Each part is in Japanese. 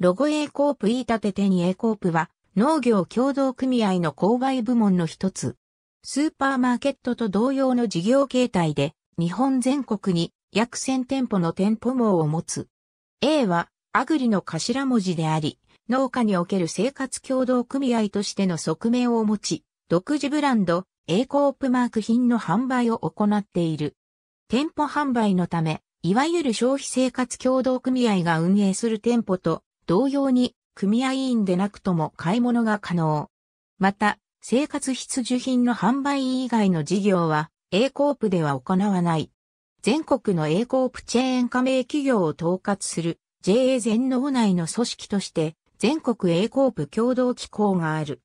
ロゴ A コープ E 立て手に A コープは農業協同組合の購買部門の一つ。スーパーマーケットと同様の事業形態で日本全国に約1000店舗の店舗網を持つ。A はアグリの頭文字であり、農家における生活協同組合としての側面を持ち、独自ブランド A コープマーク品の販売を行っている。店舗販売のため、いわゆる消費生活協同組合が運営する店舗と同様に組合員でなくとも買い物が可能。また、生活必需品の販売以外の事業は A コープでは行わない。全国の A コープチェーン加盟企業を統括する JA 全農内の組織として全国 A コープ共同機構がある。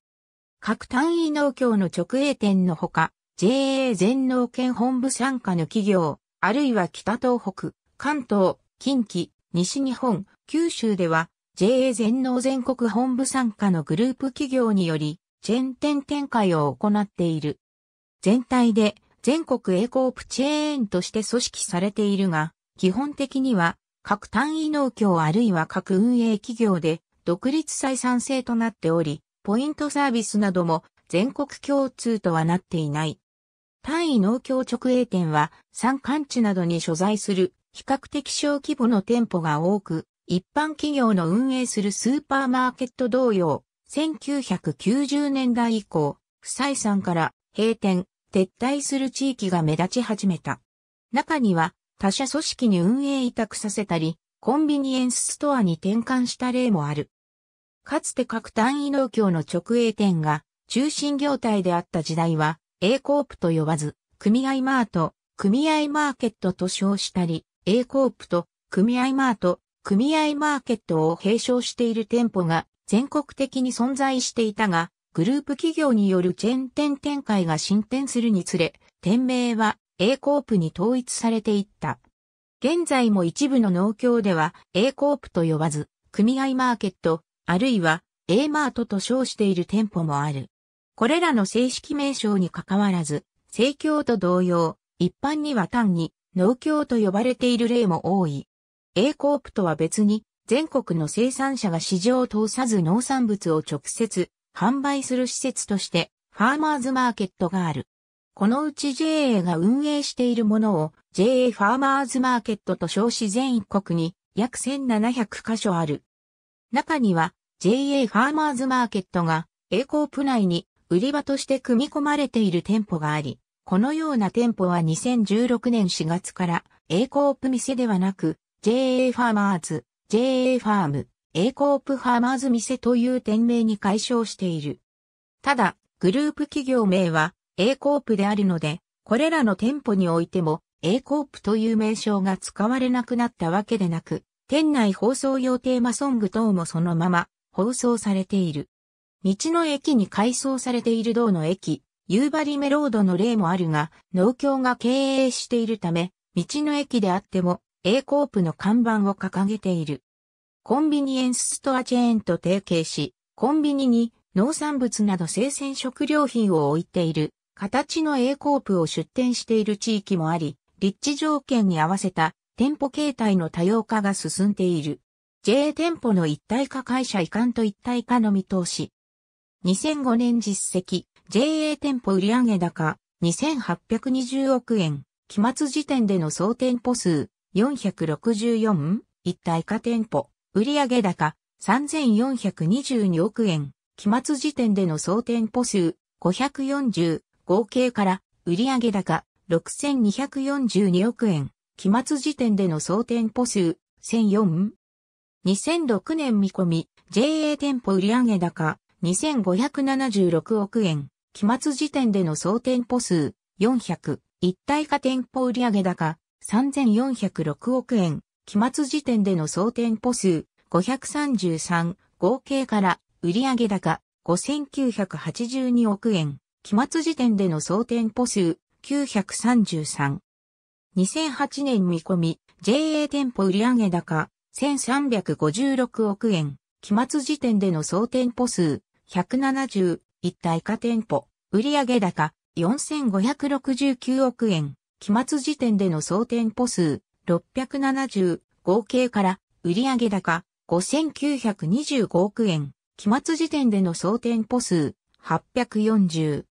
各単位農協の直営店のほか、JA 全農県本部参加の企業、あるいは北東北、関東、近畿、西日本、九州では JA 全農全国本部参加のグループ企業により、チェーン店展開を行っている。全体で全国 A コープチェーンとして組織されているが、基本的には各単位農協あるいは各運営企業で独立採算制となっており、ポイントサービスなども全国共通とはなっていない。単位農協直営店は山間地などに所在する比較的小規模の店舗が多く、一般企業の運営するスーパーマーケット同様、1990年代以降、不採算から閉店、撤退する地域が目立ち始めた。中には他社組織に運営委託させたり、コンビニエンスストアに転換した例もある。かつて各単位農協の直営店が中心業態であった時代は、A コープと呼ばず、組合マート、組合マーケットと称したり、A コープと組合マート、組合マーケットを継承している店舗が全国的に存在していたが、グループ企業によるチェーン店展開が進展するにつれ、店名は A コープに統一されていった。現在も一部の農協では A コープと呼ばず、組合マーケット、あるいは A マートと称している店舗もある。これらの正式名称にかかわらず、生協と同様、一般には単に農協と呼ばれている例も多い。A コープとは別に、全国の生産者が市場を通さず農産物を直接販売する施設として、ファーマーズマーケットがある。このうち JA が運営しているものを JA ファーマーズマーケットと称し全国に約1700箇所ある。中には JA ファーマーズマーケットが A コープ内に売り場として組み込まれている店舗があり、このような店舗は2016年4月から A コープ店ではなく JA ファーマーズ、JA ファーム、A コープファーマーズ店という店名に解消している。ただ、グループ企業名は A コープであるので、これらの店舗においても A コープという名称が使われなくなったわけでなく、店内放送用テーマソング等もそのまま放送されている。道の駅に改装されている道の駅、夕張メロードの例もあるが、農協が経営しているため、道の駅であっても、A コープの看板を掲げている。コンビニエンスストアチェーンと提携し、コンビニに農産物など生鮮食料品を置いている形の A コープを出店している地域もあり、立地条件に合わせた店舗形態の多様化が進んでいる。JA 店舗の一体化会社移管と一体化の見通し。2005年実績、JA 店舗売上高2820億円、期末時点での総店舗数 464? 一体化店舗、売上高3422億円、期末時点での総店舗数540、合計から売上高6242億円、期末時点での総店舗数1004。2006年見込み、JA 店舗売上高2576億円、期末時点での総店舗数400、一体化店舗売上高3406億円、期末時点での総店舗数533、合計から売上高5982億円、期末時点での総店舗数933。2008年見込み、JA 店舗売上高1356億円、期末時点での総店舗数170、一体化店舗、売上高4569億円、期末時点での総店舗数670合計から売上高5925億円、期末時点での総店舗数840。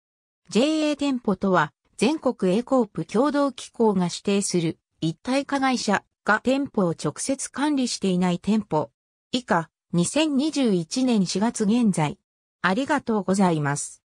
JA 店舗とは全国 A コープ共同機構が指定する一体加害者が店舗を直接管理していない店舗。以下、2021年4月現在。ありがとうございます。